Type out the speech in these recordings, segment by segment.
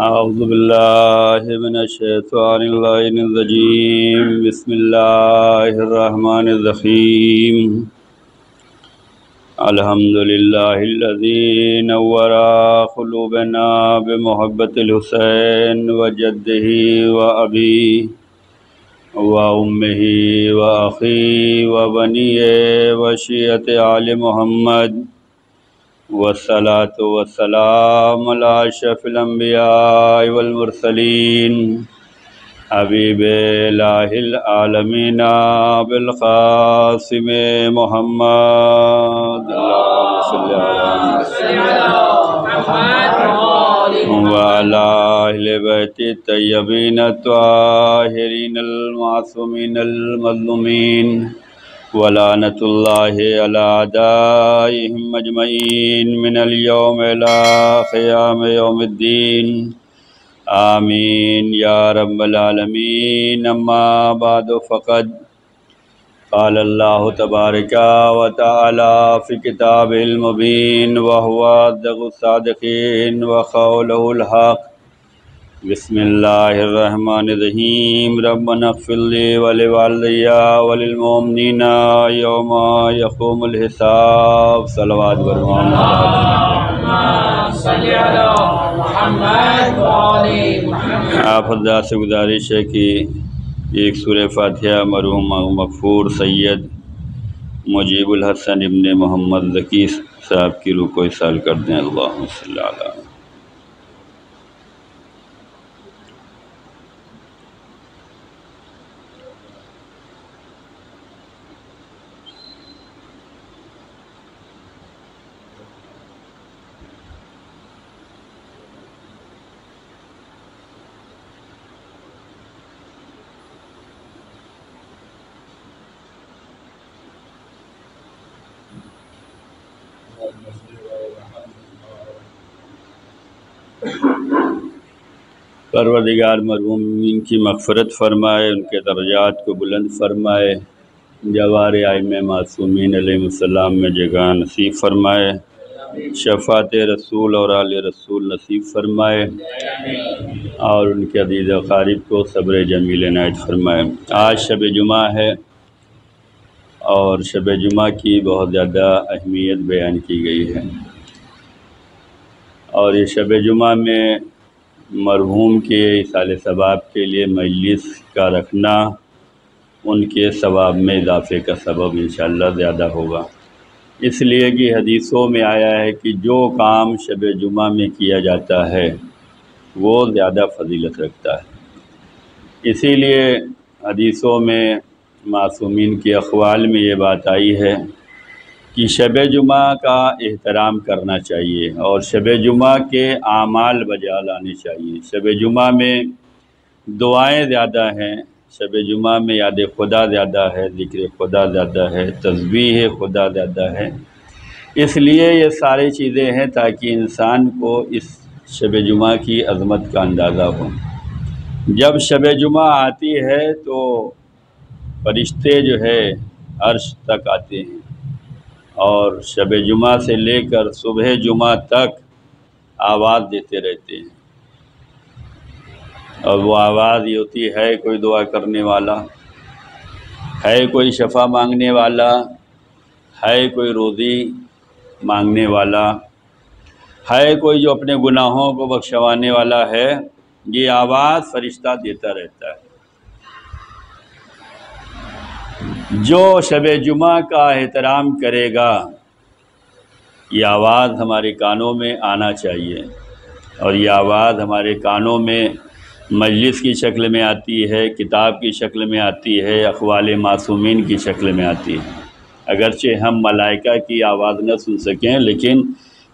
أعوذ بالله من الشيطان اللعين الرجيم بسم الله الرحمن الرحيم الحمد لله الذي نور قلوبنا بمحبة الحسين وجده وأبيه وأمه وأخيه وبنيه وشيعة آل محمد والصلاة والسلام على أشرف الأنبياء والمرسلين حبيب الله العالمين بالقاسم محمد اللهم صل على محمد وعلى أهل بيت الطيبين الطاهرين المعصومين المظلومين ولعنة الله على أعدائهم أجمعين من اليوم إلى قيام يوم الدين آمين يا رب العالمين أما بعد فقد قال الله تبارك وتعالى في كتابه المبين وهو أصدق الصادقين وقوله الحق बसमीम रबनफिल्ली वल वालिया वलमोमिन योम यकोमसाब सलवाद आप हजरा से गुजारिश है कि एक सूर फातिहा मरहूम मकफूर सैद मुजीबुल हसन इब्ने मोहम्मद जकी साहब की रूह को इसाल कर दें अल्लाह परवरदिगार मरहूमिन की मफफ़रत फरमाए उनके दर्जात को बुलंद फरमाए जवार आयम मासूमिन आलम में जगह नसीब फरमाए शफात रसूल और आल रसूल नसीब फरमाए और उनके अजीज़ वारिब को सब्र जमील नायत फरमाए आज शब जुमा है और शब जुमा की बहुत ज़्यादा अहमियत बयान की गई है और ये शब जुमा में मरहूम के साल सबाब के लिए मजलिस का रखना उनके सवाब में इजाफ़े का सबब इन ज़्यादा होगा इसलिए कि हदीसों में आया है कि जो काम शब जुमा में किया जाता है वो ज़्यादा फजीलत रखता है इसीलिए हदीसों में मासूमिन के अखवाल में ये बात आई है कि शब जुमा का एहतराम करना चाहिए और शब जुमा के आमाल बजा लाने चाहिए शब जुमा में दुआएं ज़्यादा हैं शब जुमा में याद खुदा ज़्यादा है ज़िक्र खुदा ज़्यादा है तस्वीह खुदा ज़्यादा है इसलिए ये सारी चीज़ें हैं ताकि इंसान को इस शब जुमा की अजमत का अंदाज़ा हो जब शब जुमा आती है तो फरिश्ते जो है अर्श तक आते हैं और शब जुमा से लेकर सुबह जुमा तक आवाज़ देते रहते हैं और वो आवाज़ ये होती है कोई दुआ करने वाला है कोई शफा मांगने वाला है कोई रोज़ी मांगने वाला है कोई जो अपने गुनाहों को बख्शवाने वाला है ये आवाज़ फरिश्ता देता रहता है जो शब जुमा का एहतराम करेगा ये आवाज़ हमारे कानों में आना चाहिए और ये आवाज़ हमारे कानों में मजलिस की शक्ल में आती है किताब की शक्ल में आती है अखवाल मासूमिन की शक्ल में आती है अगरचे हम मलाइका की आवाज़ न सुन सकें लेकिन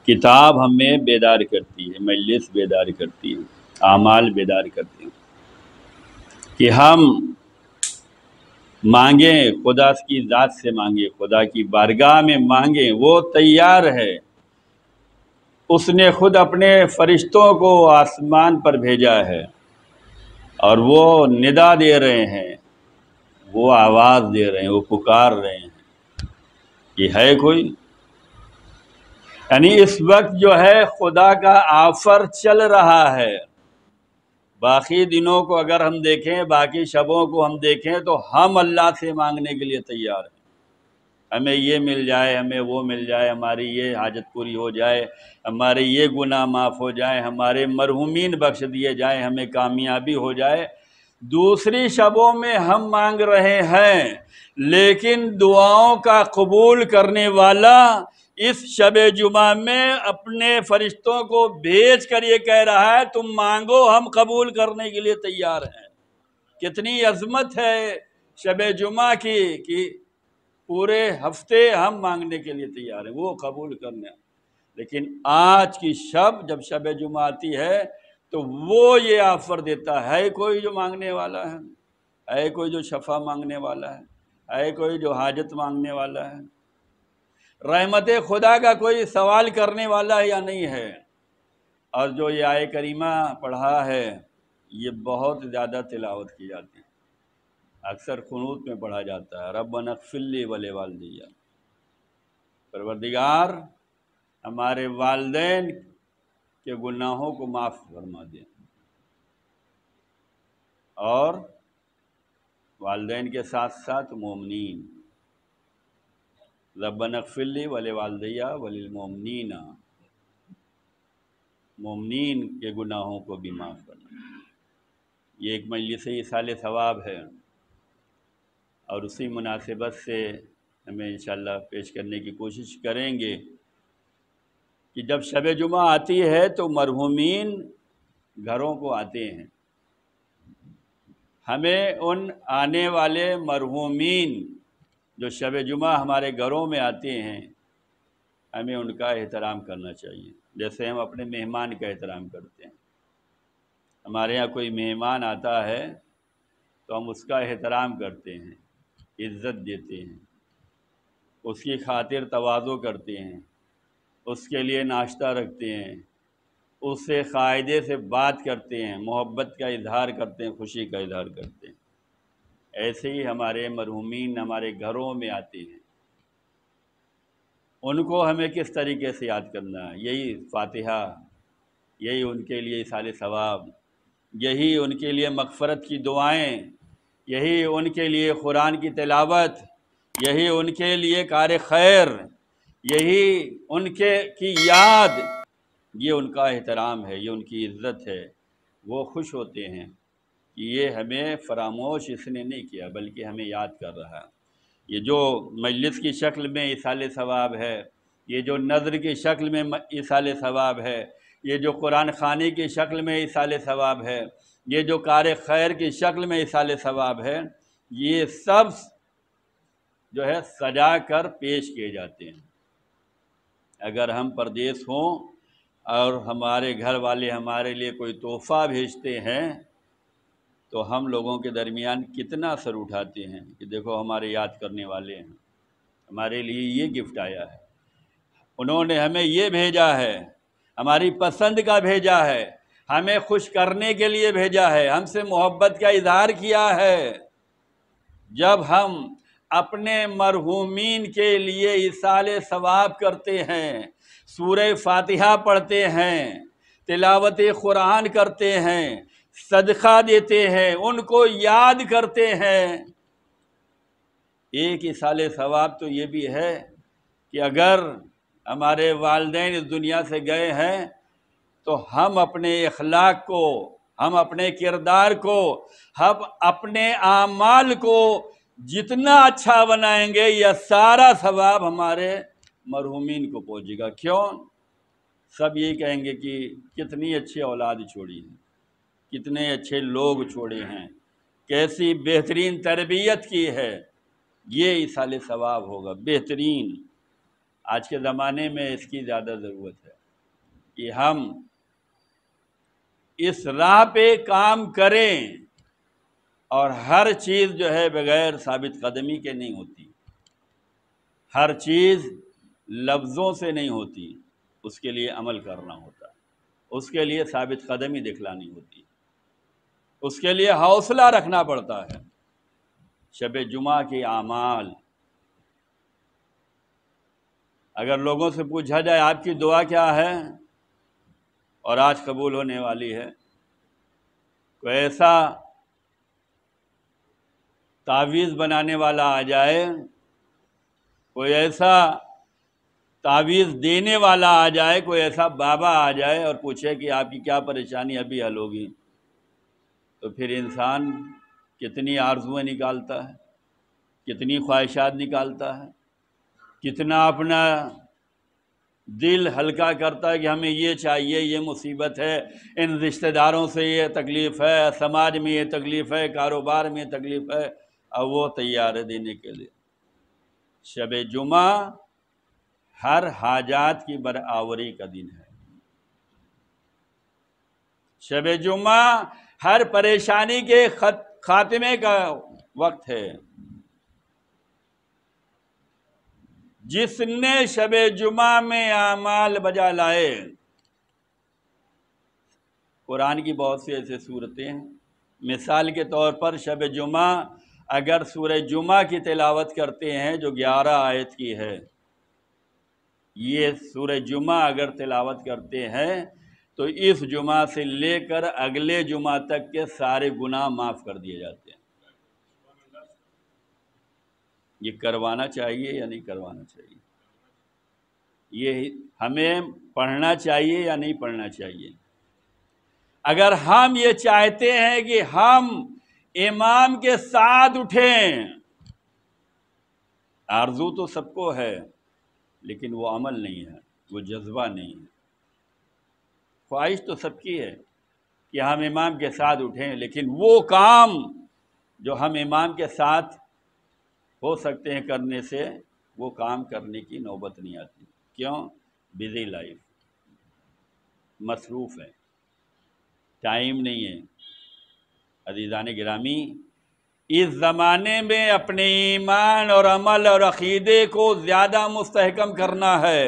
किताब हमें बेदार करती है मजलिस बेदार करती है आमाल बेदार करती है कि हम मांगे खुदा की ज़ात से मांगे खुदा की बारगाह में मांगे वो तैयार है उसने खुद अपने फरिश्तों को आसमान पर भेजा है और वो निदा दे रहे हैं वो आवाज़ दे रहे हैं वो पुकार रहे हैं कि है कोई यानी इस वक्त जो है खुदा का आफ़र चल रहा है बाकी दिनों को अगर हम देखें बाकी शबों को हम देखें तो हम अल्लाह से मांगने के लिए तैयार हैं हमें ये मिल जाए हमें वो मिल जाए हमारी ये हाजत पूरी हो जाए हमारे ये गुनाह माफ़ हो जाए हमारे मरहूमिन बख्श दिए जाए हमें कामयाबी हो जाए दूसरी शबों में हम मांग रहे हैं लेकिन दुआओं का कबूल करने वाला इस शब जुमा में अपने फरिश्तों को भेज कर ये कह रहा है तुम मांगो हम कबूल करने के लिए तैयार हैं कितनी अजमत है शब जुमा की कि पूरे हफ्ते हम मांगने के लिए तैयार हैं वो कबूल करने लेकिन आज की शब जब शब जुमा आती है तो वो ये ऑफ़र देता है कोई जो मांगने वाला है है कोई जो शफा मांगने वाला है है कोई जो हाजत मांगने वाला है रहमत खुदा का कोई सवाल करने वाला है या नहीं है और जो ये आय करीमा पढ़ा है ये बहुत ज़्यादा तिलावत की जाती है अक्सर खनूत में पढ़ा जाता है रब नकफिल्ली वाले वालदिया परवरदिगार हमारे वालदे के गुनाहों को माफ़ फरमा दें और वालदेन के साथ साथ मोमिन रबन अकफिल्ली वले वालदिया वलिलमोमिन मोमिन के गुनाहों को भी माफ़ करना ये एक मजलिस साल सवाब है और उसी मुनासिबत से हमें इन पेश करने की कोशिश करेंगे कि जब शब जुमा आती है तो मरहूमिन घरों को आते हैं हमें उन आने वाले मरहूमिन जो शब जुमा हमारे घरों में आते हैं हमें उनका एहतराम करना चाहिए जैसे हम अपने मेहमान का एहतराम करते हैं हमारे यहाँ कोई मेहमान आता है तो हम उसका एहतराम करते हैं इज़्ज़त देते हैं उसकी खातिर तोज़ो करते हैं उसके लिए नाश्ता रखते हैं उससे क़ायदे से बात करते हैं मोहब्बत का इजहार करते हैं खुशी का इजहार करते हैं ऐसे ही हमारे मरहूमिन हमारे घरों में आते हैं उनको हमें किस तरीके से याद करना है यही फातिहा यही उनके लिए साल सवाब यही उनके लिए मकफ़रत की दुआएं यही उनके लिए कुरान की तलावत यही उनके लिए कार खैर यही उनके की याद ये उनका एहतराम है ये उनकी इज़्ज़त है वो खुश होते हैं कि ये हमें फरामोश इसने नहीं किया बल्कि हमें याद कर रहा है ये जो मजलिस की शक्ल में इसाल सवाब है ये जो नज़र की शक्ल में इसाल सवाब है ये जो कुरान खानी की शक्ल में इसाल सवाब है ये जो कार खैर की शक्ल में इसाल सवाब है ये सब जो है सजा कर पेश किए जाते हैं अगर हम परदेश हों और हमारे घर वाले हमारे लिए कोई तोहफ़ा भेजते हैं तो हम लोगों के दरमियान कितना असर उठाते हैं कि देखो हमारे याद करने वाले हैं हमारे लिए ये गिफ्ट आया है उन्होंने हमें ये भेजा है हमारी पसंद का भेजा है हमें खुश करने के लिए भेजा है हमसे मोहब्बत का इजहार किया है जब हम अपने मरहूमिन के लिए इसाले सवाब करते हैं सूर्य फातिहा पढ़ते हैं तिलावत कुरान करते हैं सदका देते हैं उनको याद करते हैं एक ही साल सवाब तो ये भी है कि अगर हमारे वालदे इस दुनिया से गए हैं तो हम अपने अखलाक को हम अपने किरदार को हम अपने आमाल को जितना अच्छा बनाएंगे यह सारा सवाब हमारे मरहूमिन को पहुँचेगा क्यों सब ये कहेंगे कि कितनी अच्छी औलाद छोड़ी है कितने अच्छे लोग छोड़े हैं कैसी बेहतरीन तरबियत की है ये साल सवाब होगा बेहतरीन आज के ज़माने में इसकी ज़्यादा ज़रूरत है कि हम इस राह पे काम करें और हर चीज़ जो है बग़ैर साबित कदमी के नहीं होती हर चीज़ लफ्ज़ों से नहीं होती उसके लिए अमल करना होता उसके लिए साबित कदमी दिखलानी होती उसके लिए हौसला रखना पड़ता है शब जुमा के आमाल अगर लोगों से पूछा जाए आपकी दुआ क्या है और आज कबूल होने वाली है कोई ऐसा तावीज़ बनाने वाला आ जाए कोई ऐसा तावीज़ देने वाला आ जाए कोई ऐसा बाबा आ जाए और पूछे कि आपकी क्या परेशानी अभी हल होगी तो फिर इंसान कितनी आरजुएँ निकालता है कितनी ख्वाहिशात निकालता है कितना अपना दिल हल्का करता है कि हमें ये चाहिए ये मुसीबत है इन रिश्तेदारों से ये तकलीफ़ है समाज में ये तकलीफ़ है कारोबार में तकलीफ़ है अब वो तैयार है देने के लिए शब जुमा हर हाजात की बराबरी का दिन है शब जुमा हर परेशानी के खात्मे का वक्त है जिसने शब जुमा में आमाल बजा लाए कुरान की बहुत सी ऐसी सूरतें हैं मिसाल के तौर पर शब जुमा अगर सूर जुमा की तिलावत करते हैं जो ग्यारह आयत की है ये सूर जुमा अगर तिलावत करते हैं तो इस जुमा से लेकर अगले जुमा तक के सारे गुनाह माफ़ कर दिए जाते हैं ये करवाना चाहिए या नहीं करवाना चाहिए ये हमें पढ़ना चाहिए या नहीं पढ़ना चाहिए अगर हम ये चाहते हैं कि हम इमाम के साथ उठें आरजू तो सबको है लेकिन वो अमल नहीं है वो जज्बा नहीं है ख्वाहिश तो सबकी है कि हम इमाम के साथ उठें लेकिन वो काम जो हम इमाम के साथ हो सकते हैं करने से वो काम करने की नौबत नहीं आती क्यों बिज़ी लाइफ मसरूफ़ है टाइम नहीं है अजीज़ान ग्रामी इस ज़माने में अपने ईमान और अमल और अक़ीदे को ज़्यादा मुस्तहकम करना है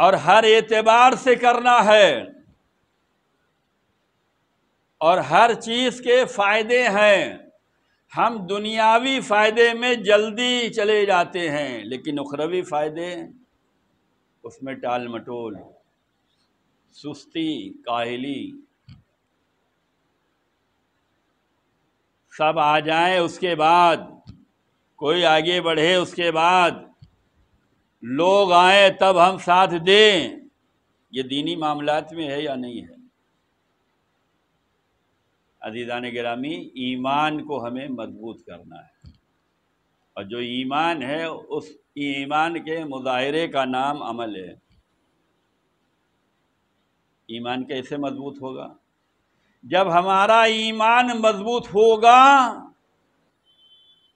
और हर एतबार से करना है और हर चीज़ के फ़ायदे हैं हम दुनियावी फ़ायदे में जल्दी चले जाते हैं लेकिन उखरवी फ़ायदे उसमें टाल मटोल सुस्ती काहली सब आ जाए उसके बाद कोई आगे बढ़े उसके बाद लोग आए तब हम साथ दें ये दीनी मामलात में है या नहीं है अजीज़ान गिरामी ईमान को हमें मजबूत करना है और जो ईमान है उस ईमान के मुजाहरे का नाम अमल है ईमान कैसे मजबूत होगा जब हमारा ईमान मजबूत होगा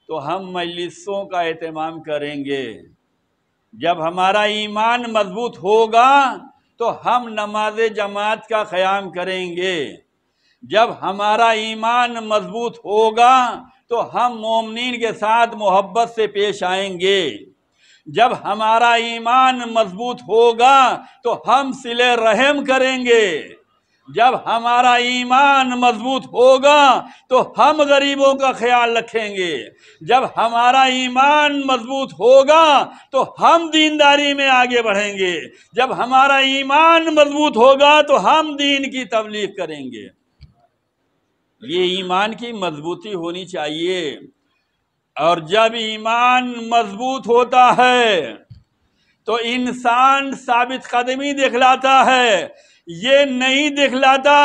तो हम मजलिसों का अहतमाम करेंगे जब हमारा ईमान मजबूत होगा तो हम नमाज जमात का क़्याम करेंगे जब हमारा ईमान मजबूत होगा तो हम मोमिन के साथ मोहब्बत से पेश आएंगे जब हमारा ईमान मजबूत होगा तो हम सिले रहम करेंगे जब हमारा ईमान मजबूत होगा तो हम गरीबों का ख्याल रखेंगे जब हमारा ईमान मजबूत होगा तो हम दीनदारी में आगे बढ़ेंगे जब हमारा ईमान मजबूत होगा तो हम दीन की तबलीग करेंगे ये ईमान की मजबूती होनी चाहिए और जब ईमान मजबूत होता है तो इंसान साबित कदमी दिखलाता है ये नहीं दिखलाता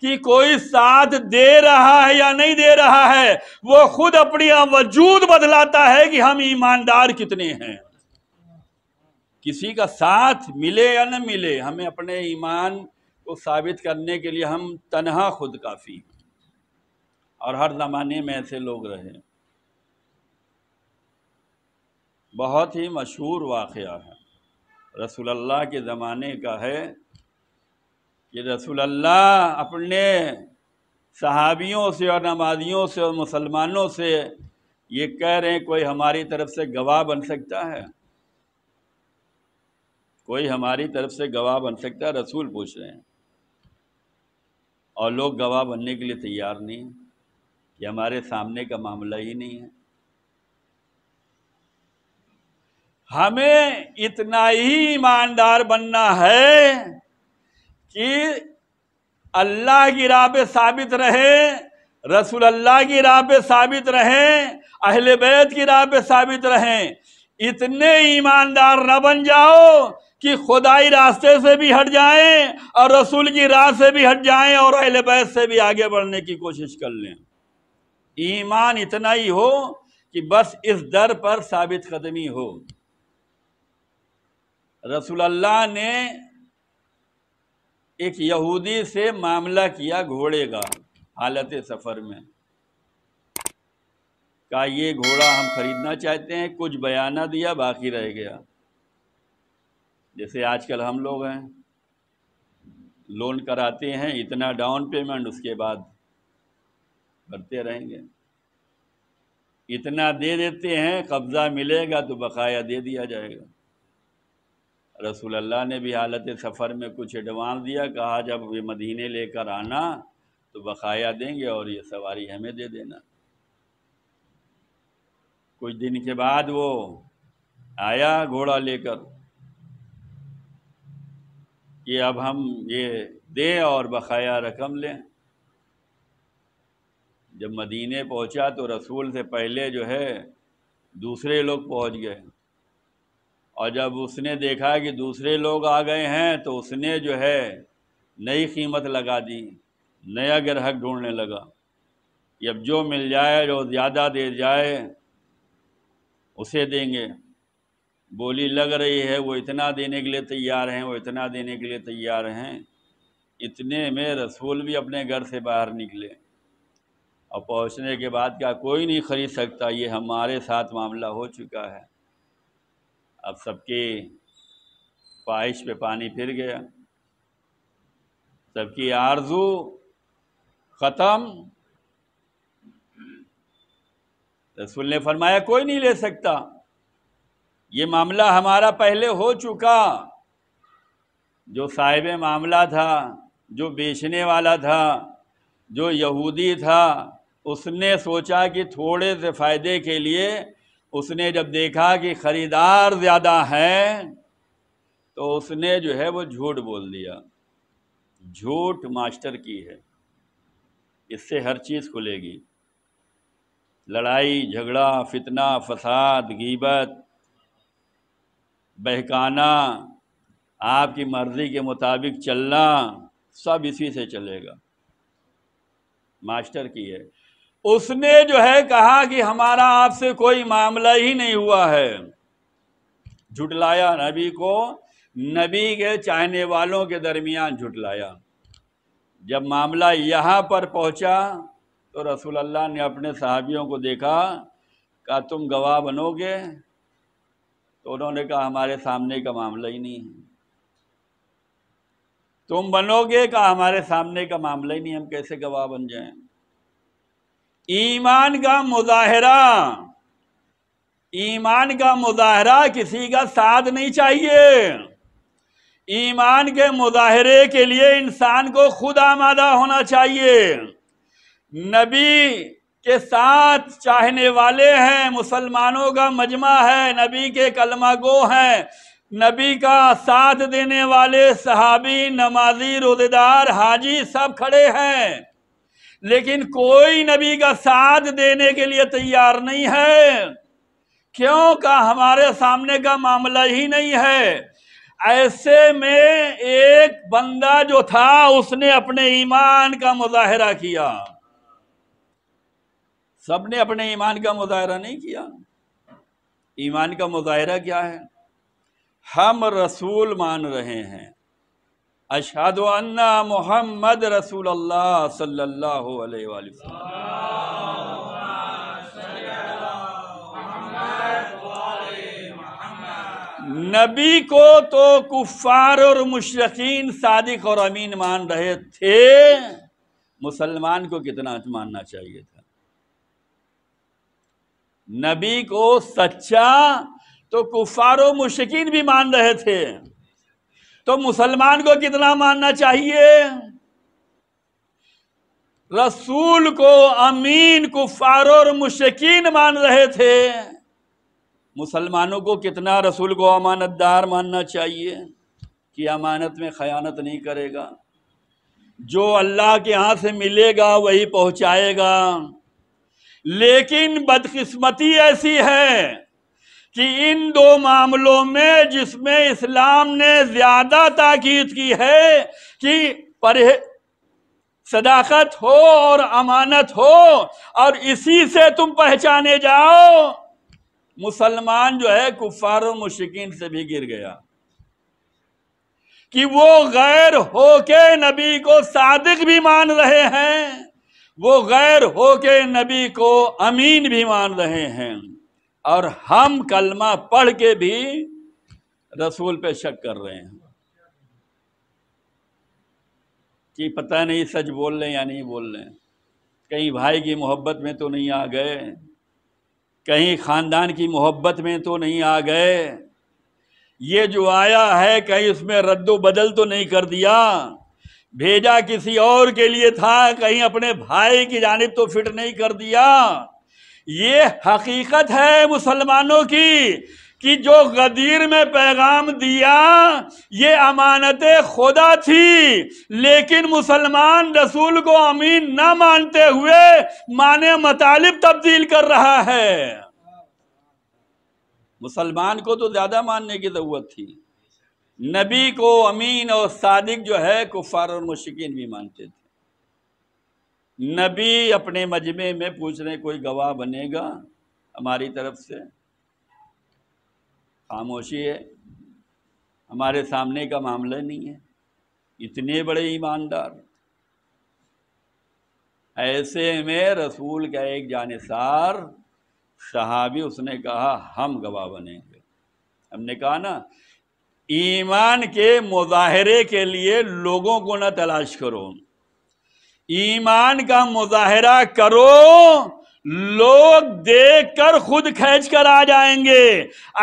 कि कोई साथ दे रहा है या नहीं दे रहा है वो खुद अपनी वजूद बदलाता है कि हम ईमानदार कितने हैं किसी का साथ मिले या न मिले हमें अपने ईमान को साबित करने के लिए हम तनहा खुद काफ़ी और हर ज़माने में ऐसे लोग रहे बहुत ही मशहूर वाक़ है रसूलुल्लाह के ज़माने का है ये रसूल अल्लाह अपने सहाबियों से और नमाजियों से और मुसलमानों से ये कह रहे हैं कोई हमारी तरफ से गवाह बन सकता है कोई हमारी तरफ से गवाह बन सकता है रसूल पूछ रहे हैं और लोग गवाह बनने के लिए तैयार नहीं ये हमारे सामने का मामला ही नहीं है हमें इतना ही ईमानदार बनना है कि अल्लाह की राह पे साबित रहे रसूल अल्लाह की राह पे साबित रहें अहले बैत की राह पे साबित रहें इतने ईमानदार न बन जाओ कि खुदाई रास्ते से भी हट जाएं और रसूल की राह से भी हट जाएं और अहले बैत से भी आगे बढ़ने की कोशिश कर लें ईमान इतना ही हो कि बस इस दर पर साबित कदमी हो रसूल अल्लाह ने एक यहूदी से मामला किया घोड़े का हालत सफ़र में का ये घोड़ा हम ख़रीदना चाहते हैं कुछ बयाना दिया बाकी रह गया जैसे आजकल हम लोग हैं लोन कराते हैं इतना डाउन पेमेंट उसके बाद करते रहेंगे इतना दे देते हैं कब्ज़ा मिलेगा तो बकाया दे दिया जाएगा रसूल अल्लाह ने भी हालत सफ़र में कुछ एडवांस दिया कहा जब ये मदीने लेकर आना तो बकाया देंगे और ये सवारी हमें दे देना कुछ दिन के बाद वो आया घोड़ा लेकर कि अब हम ये दे और बकाया रकम लें जब मदीने पहुंचा तो रसूल से पहले जो है दूसरे लोग पहुंच गए और जब उसने देखा कि दूसरे लोग आ गए हैं तो उसने जो है नई कीमत लगा दी नया ग्राहक ढूंढने लगा कि अब जो मिल जाए जो ज़्यादा दे जाए उसे देंगे बोली लग रही है वो इतना देने के लिए तैयार हैं वो इतना देने के लिए तैयार हैं इतने में रसूल भी अपने घर से बाहर निकले और पहुंचने के बाद क्या कोई नहीं ख़रीद सकता ये हमारे साथ मामला हो चुका है अब सबकी ख्वाहिश पे पानी फिर गया सबकी आरजू ख़त्म रसूल ने फरमाया कोई नहीं ले सकता ये मामला हमारा पहले हो चुका जो साहिब मामला था जो बेचने वाला था जो यहूदी था उसने सोचा कि थोड़े से फ़ायदे के लिए उसने जब देखा कि ख़रीदार ज़्यादा है तो उसने जो है वो झूठ बोल दिया झूठ मास्टर की है इससे हर चीज़ खुलेगी लड़ाई झगड़ा फितना फसाद गीबत बहकाना आपकी मर्ज़ी के मुताबिक चलना सब इसी से चलेगा मास्टर की है उसने जो है कहा कि हमारा आपसे कोई मामला ही नहीं हुआ है झुटलाया नबी को नबी के चाहने वालों के दरमियान झुटलाया जब मामला यहाँ पर पहुँचा तो रसूल अल्लाह ने अपने सहाबियों को देखा कहा तुम गवाह बनोगे तो उन्होंने कहा हमारे सामने का मामला ही नहीं है तुम बनोगे कहा हमारे सामने का मामला ही नहीं हम कैसे गवाह बन जाएं ईमान का मुजाहरा ईमान का मुजाहरा किसी का साथ नहीं चाहिए ईमान के मुजाहरे के लिए इंसान को खुद आमादा होना चाहिए नबी के साथ चाहने वाले हैं मुसलमानों का मजमा है नबी के कलमा गो हैं नबी का साथ देने वाले सहाबी नमाजी रोजेदार हाजी सब खड़े हैं लेकिन कोई नबी का साथ देने के लिए तैयार नहीं है क्यों का हमारे सामने का मामला ही नहीं है ऐसे में एक बंदा जो था उसने अपने ईमान का मुजाहरा किया सबने अपने ईमान का मुजाहरा नहीं किया ईमान का मुजाहरा क्या है हम रसूल मान रहे हैं अशहद अन्ना मोहम्मद रसूल अल्लाह सल्लल्लाहु अलैहि नबी को तो कुफार और मुशरकिन सादिक और अमीन मान रहे थे मुसलमान को कितना मानना चाहिए था नबी को सच्चा तो कुफार और मुशकिन भी मान रहे थे तो मुसलमान को कितना मानना चाहिए रसूल को अमीन कुफार और मुशकिन मान रहे थे मुसलमानों को कितना रसूल को अमानतदार मानना चाहिए कि अमानत में खयानत नहीं करेगा जो अल्लाह के यहाँ से मिलेगा वही पहुँचाएगा लेकिन बदकिस्मती ऐसी है कि इन दो मामलों में जिसमें इस्लाम ने ज्यादा ताकीद की है कि परहे सदाकत हो और अमानत हो और इसी से तुम पहचाने जाओ मुसलमान जो है कुफार और मुश्किन से भी गिर गया कि वो गैर होके नबी को सादिक भी मान रहे हैं वो गैर होके नबी को अमीन भी मान रहे हैं और हम कलमा पढ़ के भी रसूल पे शक कर रहे हैं कि पता नहीं सच बोल लें या नहीं बोल लें कहीं भाई की मोहब्बत में तो नहीं आ गए कहीं ख़ानदान की मोहब्बत में तो नहीं आ गए ये जो आया है कहीं उसमें रद्दो बदल तो नहीं कर दिया भेजा किसी और के लिए था कहीं अपने भाई की जानब तो फिट नहीं कर दिया ये हकीकत है मुसलमानों की कि जो गदीर में पैगाम दिया ये अमानत खुदा थी लेकिन मुसलमान रसूल को अमीन ना मानते हुए माने मतालिब तब्दील कर रहा है मुसलमान को तो ज़्यादा मानने की ज़रूरत थी नबी को अमीन और सादिक जो है कुफार और मुशिकिन भी मानते थे नबी अपने मजमे में पूछ रहे कोई गवाह बनेगा हमारी तरफ से खामोशी है हमारे सामने का मामला नहीं है इतने बड़े ईमानदार ऐसे में रसूल का एक जानसार सहाबी उसने कहा हम गवाह बनेंगे हमने कहा ना ईमान के मुजाहरे के लिए लोगों को ना तलाश करो ईमान का मुजाहरा करो लोग देख कर खुद खेच कर आ जाएंगे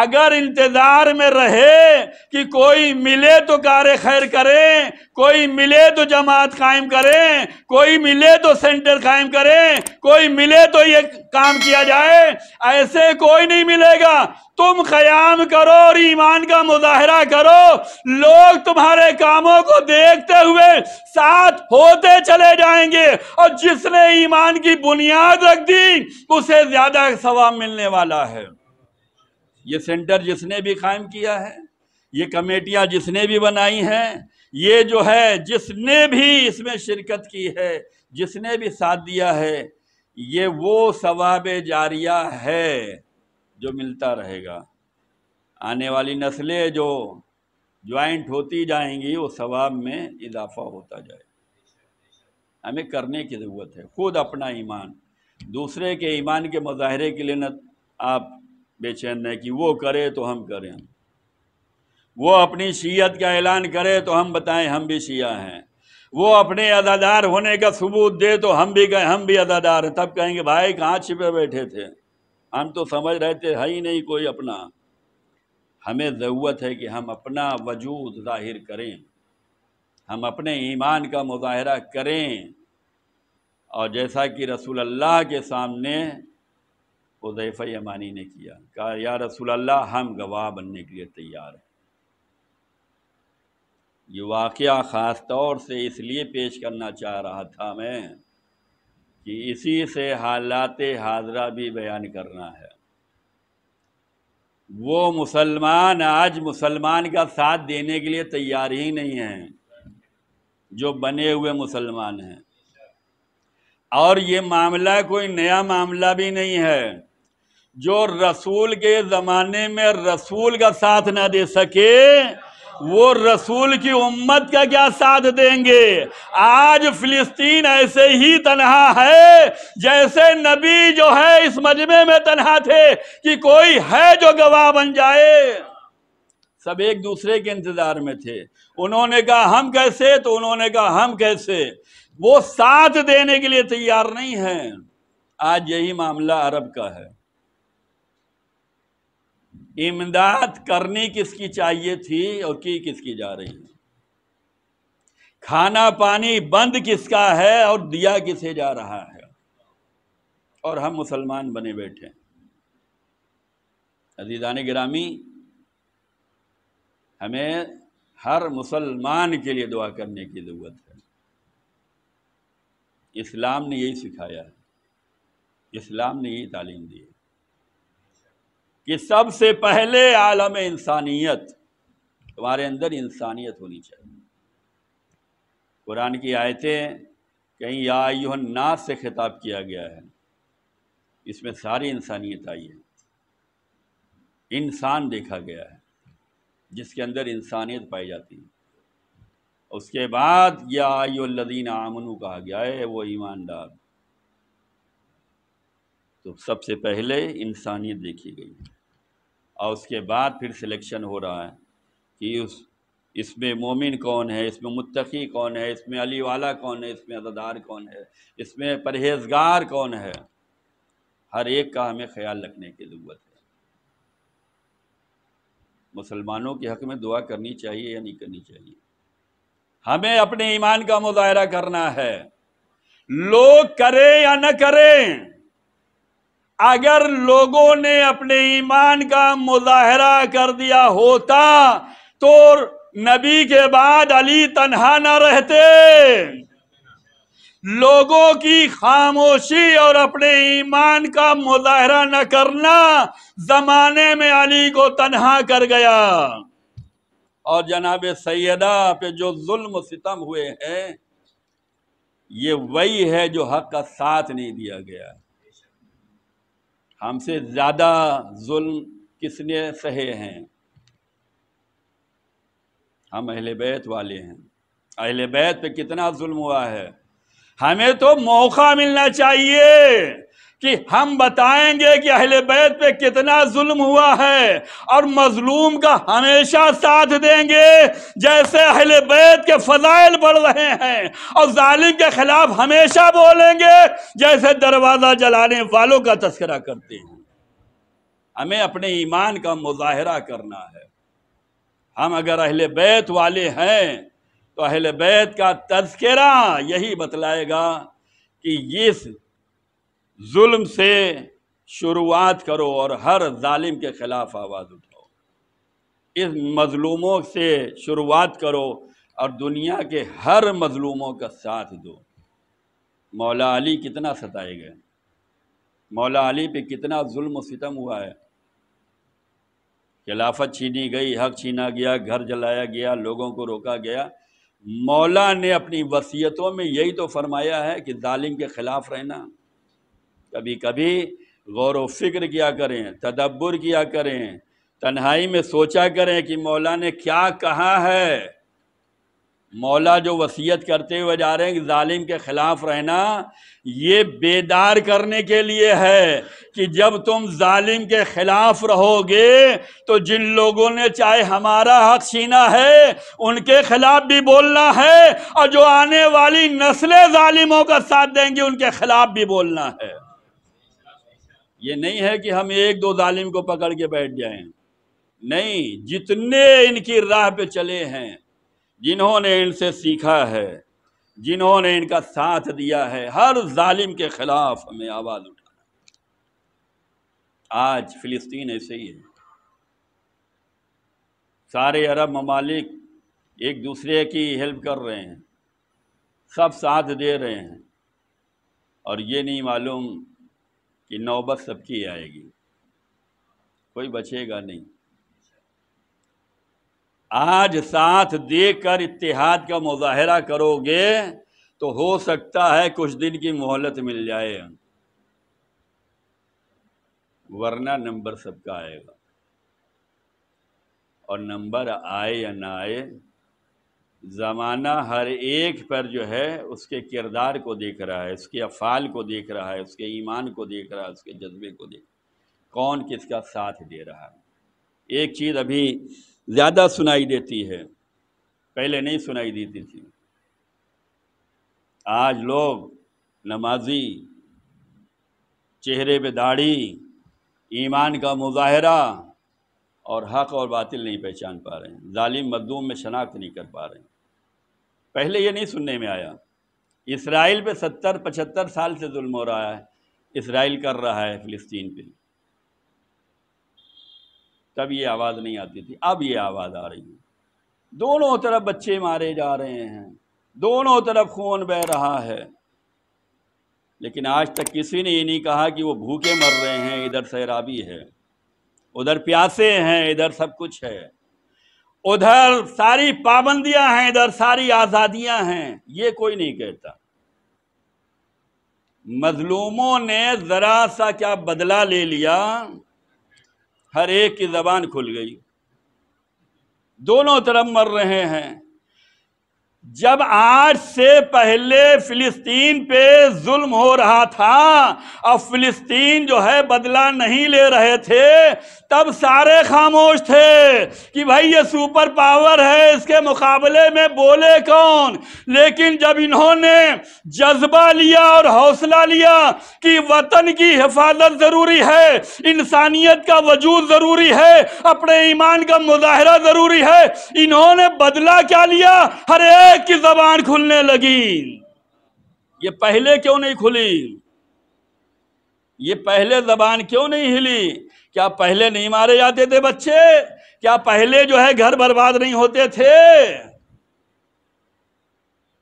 अगर इंतजार में रहे कि कोई मिले तो कार खैर करें कोई मिले तो जमात कायम करें कोई मिले तो सेंटर कायम करें कोई मिले तो ये काम किया जाए ऐसे कोई नहीं मिलेगा तुम खयाम करो और ईमान का मुजाहरा करो लोग तुम्हारे कामों को देखते हुए साथ होते चले जाएंगे और जिसने ईमान की बुनियाद रख दी उसे ज्यादा सवाब मिलने वाला है ये सेंटर जिसने भी कायम किया है ये कमेटियां जिसने भी बनाई हैं ये जो है जिसने भी इसमें शिरकत की है जिसने भी साथ दिया है ये वो सवाब जारिया है जो मिलता रहेगा आने वाली नस्लें जो ज्वाइंट होती जाएंगी वो सवाब में इजाफा होता जाए हमें करने की ज़रूरत है खुद अपना ईमान दूसरे के ईमान के मुजाहरे के लिए न आप बेचैन है कि वो करे तो हम करें वो अपनी शीयत का ऐलान करे तो हम बताएं हम भी शिया हैं वो अपने अदादार होने का सबूत दे तो हम भी कहें हम भी अदादार हैं तब कहेंगे भाई कहाँ छिपे बैठे थे हम तो समझ रहे थे है ही नहीं कोई अपना हमें ज़रूरत है कि हम अपना वजूद ज़ाहिर करें हम अपने ईमान का मुजाहरा करें और जैसा कि रसूल अल्लाह के सामने उदैफ़ यमानी ने किया कहा या रसूल अल्लाह हम गवाह बनने के लिए तैयार हैं ये वाक़ ख़ास तौर से इसलिए पेश करना चाह रहा था मैं कि इसी से हालात हाजरा भी बयान करना है वो मुसलमान आज मुसलमान का साथ देने के लिए तैयार ही नहीं हैं जो बने हुए मुसलमान हैं और ये मामला कोई नया मामला भी नहीं है जो रसूल के ज़माने में रसूल का साथ ना दे सके वो रसूल की उम्मत का क्या साथ देंगे आज फिलिस्तीन ऐसे ही तनहा है जैसे नबी जो है इस मजमे में तनहा थे कि कोई है जो गवाह बन जाए सब एक दूसरे के इंतज़ार में थे उन्होंने कहा हम कैसे तो उन्होंने कहा हम कैसे वो साथ देने के लिए तैयार नहीं है आज यही मामला अरब का है इमदाद करनी किसकी चाहिए थी और की किसकी जा रही है खाना पानी बंद किसका है और दिया किसे जा रहा है और हम मुसलमान बने बैठे अजीज़ान गिरामी हमें हर मुसलमान के लिए दुआ करने की ज़रूरत है इस्लाम ने यही सिखाया है इस्लाम ने यही तालीम दी है कि सबसे पहले आलम इंसानियत तुम्हारे अंदर इंसानियत होनी चाहिए कुरान की आयतें कहीं या से खिताब किया गया है इसमें सारी इंसानियत आई है इंसान देखा गया है जिसके अंदर इंसानियत पाई जाती है उसके बाद या लदीन आमनू कहा गया है वो ईमानदार तो सबसे पहले इंसानियत देखी गई है और उसके बाद फिर सिलेक्शन हो रहा है कि उस इसमें मोमिन कौन है इसमें मुत्तकी कौन है इसमें अली वाला कौन है इसमें अदादार कौन है इसमें परहेजगार कौन है हर एक का हमें ख्याल रखने की ज़रूरत है मुसलमानों के हक़ में दुआ करनी चाहिए या नहीं करनी चाहिए हमें अपने ईमान का मुजाहरा करना है लोग करें या न करें अगर लोगों ने अपने ईमान का मुजाहरा कर दिया होता तो नबी के बाद अली तनहा न रहते लोगों की खामोशी और अपने ईमान का मुजाहरा न करना जमाने में अली को तनहा कर गया और जनाब सैदा पे जो जुल्म सितम हुए हैं ये वही है जो हक का साथ नहीं दिया गया हमसे ज़्यादा जुल्म किसने सहे हैं हम अहले बैत वाले हैं अहले बैत पे कितना जुल्म हुआ है हमें तो मौका मिलना चाहिए कि हम बताएंगे कि अहले बैत पे कितना जुल्म हुआ है और मजलूम का हमेशा साथ देंगे जैसे अहले बैत के फजाइल बढ़ रहे हैं और जालिम के खिलाफ हमेशा बोलेंगे जैसे दरवाज़ा जलाने वालों का तस्करा करते हैं हमें अपने ईमान का मुजाहरा करना है हम अगर अहले बैत वाले हैं तो अहले बैत का तस्करा यही बतलाएगा कि ये जुल्म से शुरुआत करो और हर जालिम के ख़िलाफ़ आवाज़ उठाओ इस मज़लूमों से शुरुआत करो और दुनिया के हर मज़लूमों का साथ दो मौला अली कितना सताए गए मौला अली पे कितना जुल्म सितम हुआ है खिलाफत छीनी गई हक छीना गया घर जलाया गया लोगों को रोका गया मौला ने अपनी वसीयतों में यही तो फरमाया है कि जालिम के ख़िलाफ़ रहना कभी कभी गौर व फिक्र किया करें तदब्बर किया करें तन्हाई में सोचा करें कि मौला ने क्या कहा है मौला जो वसीयत करते हुए जा रहे हैं कि जालिम के ख़िलाफ़ रहना ये बेदार करने के लिए है कि जब तुम जालिम के ख़िलाफ़ रहोगे तो जिन लोगों ने चाहे हमारा हक छीना है उनके ख़िलाफ़ भी बोलना है और जो आने वाली नस्लें ालिमों का साथ देंगी उनके ख़िलाफ़ भी बोलना है ये नहीं है कि हम एक दो जालिम को पकड़ के बैठ जाएं नहीं जितने इनकी राह पे चले हैं जिन्होंने इनसे सीखा है जिन्होंने इनका साथ दिया है हर जालिम के ख़िलाफ़ हमें आवाज़ उठाना आज फ़िलिस्तीन ऐसे ही है सारे अरब ममालिक एक दूसरे की हेल्प कर रहे हैं सब साथ दे रहे हैं और ये नहीं मालूम कि नौबत सबकी आएगी कोई बचेगा नहीं आज साथ देकर इतिहाद का मुजाहरा करोगे तो हो सकता है कुछ दिन की मोहलत मिल जाए वरना नंबर सबका आएगा और नंबर आए या ना आए ज़माना हर एक पर जो है उसके किरदार को देख रहा है उसके अफ़ाल को देख रहा है उसके ईमान को देख रहा है उसके जज्बे को देख कौन किसका साथ दे रहा है एक चीज़ अभी ज़्यादा सुनाई देती है पहले नहीं सुनाई देती थी आज लोग नमाजी चेहरे पे दाढ़ी ईमान का मुजाहरा और हक़ और बातिल नहीं पहचान पा रहे हैं ालिम मददूम में शनाख्त नहीं कर पा रहे हैं पहले ये नहीं सुनने में आया इसराइल पे सत्तर पचहत्तर साल से जुल्म हो रहा है इसराइल कर रहा है फ़िलिस्तीन पे तब ये आवाज़ नहीं आती थी अब ये आवाज़ आ रही है दोनों तरफ बच्चे मारे जा रहे हैं दोनों तरफ खून बह रहा है लेकिन आज तक किसी ने ये नहीं कहा कि वो भूखे मर रहे हैं इधर सैराबी है उधर प्यासे हैं इधर सब कुछ है उधर सारी पाबंदियां हैं इधर सारी आज़ादियां हैं ये कोई नहीं कहता मजलूमों ने ज़रा सा क्या बदला ले लिया हर एक की ज़बान खुल गई दोनों तरफ मर रहे हैं जब आज से पहले फिलिस्तीन पे जुल्म हो रहा था और फिलिस्तीन जो है बदला नहीं ले रहे थे तब सारे खामोश थे कि भाई ये सुपर पावर है इसके मुकाबले में बोले कौन लेकिन जब इन्होंने जज्बा लिया और हौसला लिया कि वतन की हिफाजत ज़रूरी है इंसानियत का वजूद ज़रूरी है अपने ईमान का मुजाहरा ज़रूरी है इन्होंने बदला क्या लिया हर एक एक की जबान खुलने लगी ये पहले क्यों नहीं खुली ये पहले जबान क्यों नहीं हिली क्या पहले नहीं मारे जाते थे बच्चे क्या पहले जो है घर बर्बाद नहीं होते थे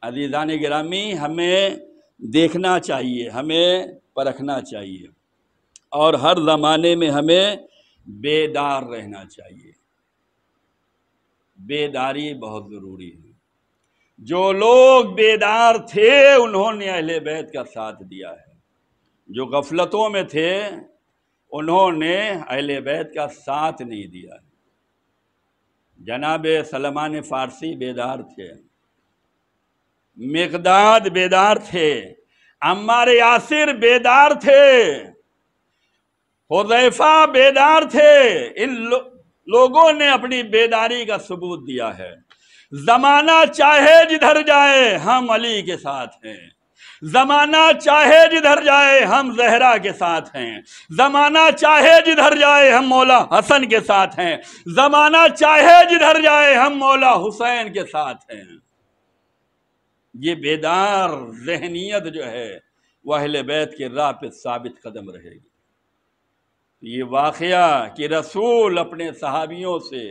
अजीजान गिरामी हमें देखना चाहिए हमें परखना चाहिए और हर ज़माने में हमें बेदार रहना चाहिए बेदारी बहुत ज़रूरी है जो लोग बेदार थे उन्होंने अहले बैत का साथ दिया है जो गफलतों में थे उन्होंने अहले बैत का साथ नहीं दिया है जनाब सलमान फ़ारसी बेदार थे मकदाद बेदार थे अम्मार यासिर बेदार थे हुदैफा बेदार थे इन लो, लोगों ने अपनी बेदारी का सबूत दिया है जमाना चाहे जिधर जाए हम अली के साथ हैं जमाना चाहे जिधर जाए हम जहरा के साथ हैं जमाना चाहे जिधर जाए हम मौला हसन के साथ हैं जमाना चाहे जिधर जाए हम मौला हुसैन के साथ हैं ये बेदार जहनीत जो है अहले बैत के राह पे साबित कदम रहेगी ये वाक़ कि रसूल अपने सहाबियों से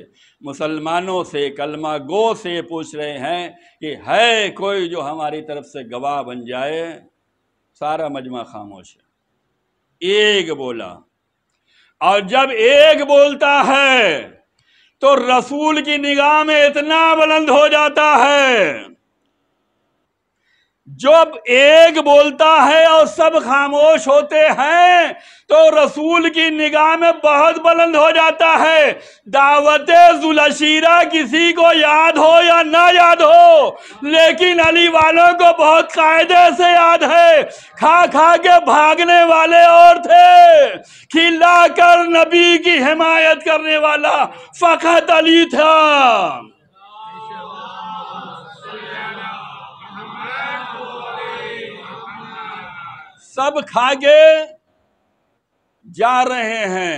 मुसलमानों से कलमा गो से पूछ रहे हैं कि है कोई जो हमारी तरफ से गवाह बन जाए सारा मजमा खामोश है एक बोला और जब एक बोलता है तो रसूल की निगाह में इतना बुलंद हो जाता है जब एक बोलता है और सब खामोश होते हैं तो रसूल की निगाह में बहुत बुलंद हो जाता है दावत जुलशीरा किसी को याद हो या ना याद हो लेकिन अली वालों को बहुत कायदे से याद है खा खा के भागने वाले और थे खिला कर नबी की हिमायत करने वाला फ़कत अली था सब खागे जा रहे हैं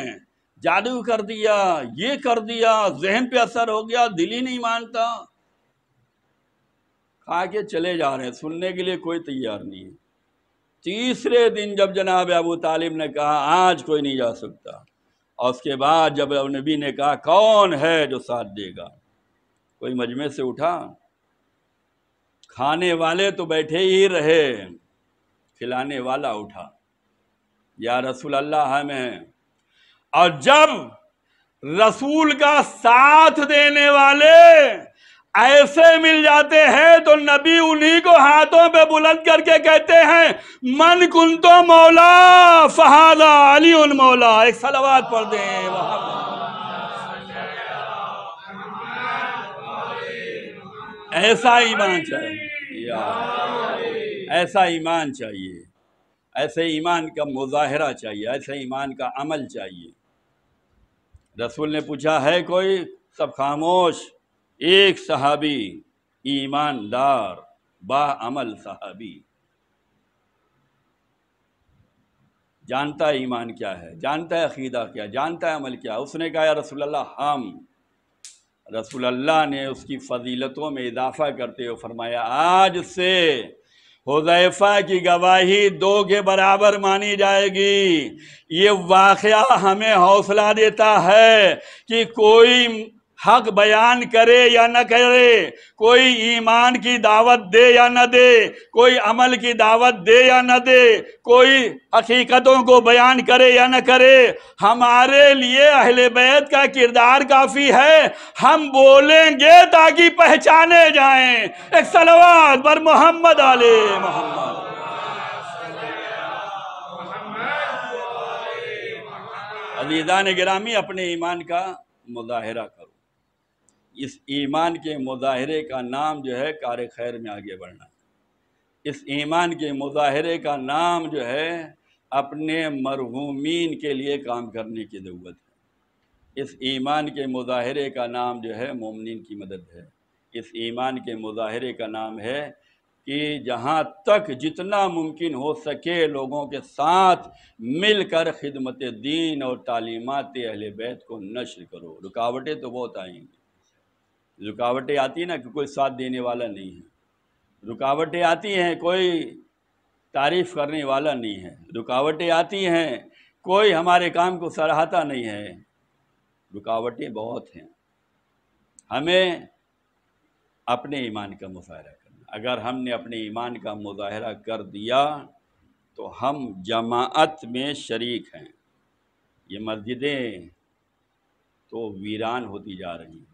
जादू कर दिया ये कर दिया जहन पे असर हो गया दिल ही नहीं मानता खा के चले जा रहे हैं सुनने के लिए कोई तैयार नहीं है तीसरे दिन जब जनाब अबू तालिब ने कहा आज कोई नहीं जा सकता और उसके बाद जब नबी ने कहा कौन है जो साथ देगा कोई मजमे से उठा खाने वाले तो बैठे ही रहे खिलाने वाला उठा या रसूल अल्लाह हम हैं और जब रसूल का साथ देने वाले ऐसे मिल जाते हैं तो नबी उन्हीं को हाथों पे बुलंद करके कहते हैं मन कुन तो मौला फहादा अली उन मौला एक सलावाद पढ़ दे ऐसा ईमान चाहिए ऐसा ईमान चाहिए ऐसे ईमान का मुजाहरा चाहिए ऐसे ईमान का अमल चाहिए रसूल ने पूछा है कोई सब खामोश एक सहाबी ईमानदार बामल सहाबी जानता है ईमान क्या है जानता है अकीदा क्या जानता है अमल क्या उसने कहा रसोल्ला हम रसोल्ला ने उसकी फजीलतों में इजाफ़ा करते हुए फरमाया आज से हुजैफा की गवाही दो के बराबर मानी जाएगी ये वाक़ हमें हौसला देता है कि कोई हक बयान करे या न करे कोई ईमान की दावत दे या न दे कोई अमल की दावत दे या न दे कोई हकीकतों को बयान करे या न करे हमारे लिए अहले बैत का किरदार काफ़ी है हम बोलेंगे ताकि पहचाने जाएं एक सलवात पर मोहम्मद आले मोहम्मद ने गिरामी अपने ईमान का मुजाहरा करो इस ईमान के मुजाहरे का नाम जो है कार खैर में आगे बढ़ना इस ईमान के मुजाहरे का नाम जो है अपने मरहूमिन के लिए काम करने की ज़रूरत है इस ईमान के मुजाहरे का नाम जो है ममनिन की मदद है इस ईमान के मुजाहरे का नाम है कि जहाँ तक जितना मुमकिन हो सके लोगों के साथ मिलकर खिदमत दीन और तालीमत अहल बैत को नश्र करो रुकावटें तो बहुत आएंगी रुकावटें आती है ना कि कोई साथ देने वाला नहीं है रुकावटें आती हैं कोई तारीफ़ करने वाला नहीं है रुकावटें आती हैं कोई हमारे काम को सराहता नहीं है रुकावटें बहुत हैं हमें अपने ईमान का मुजाहरा करना अगर हमने अपने ईमान का मुजाहरा कर दिया तो हम जमात में शरीक हैं ये मस्जिदें तो वीरान होती जा रही हैं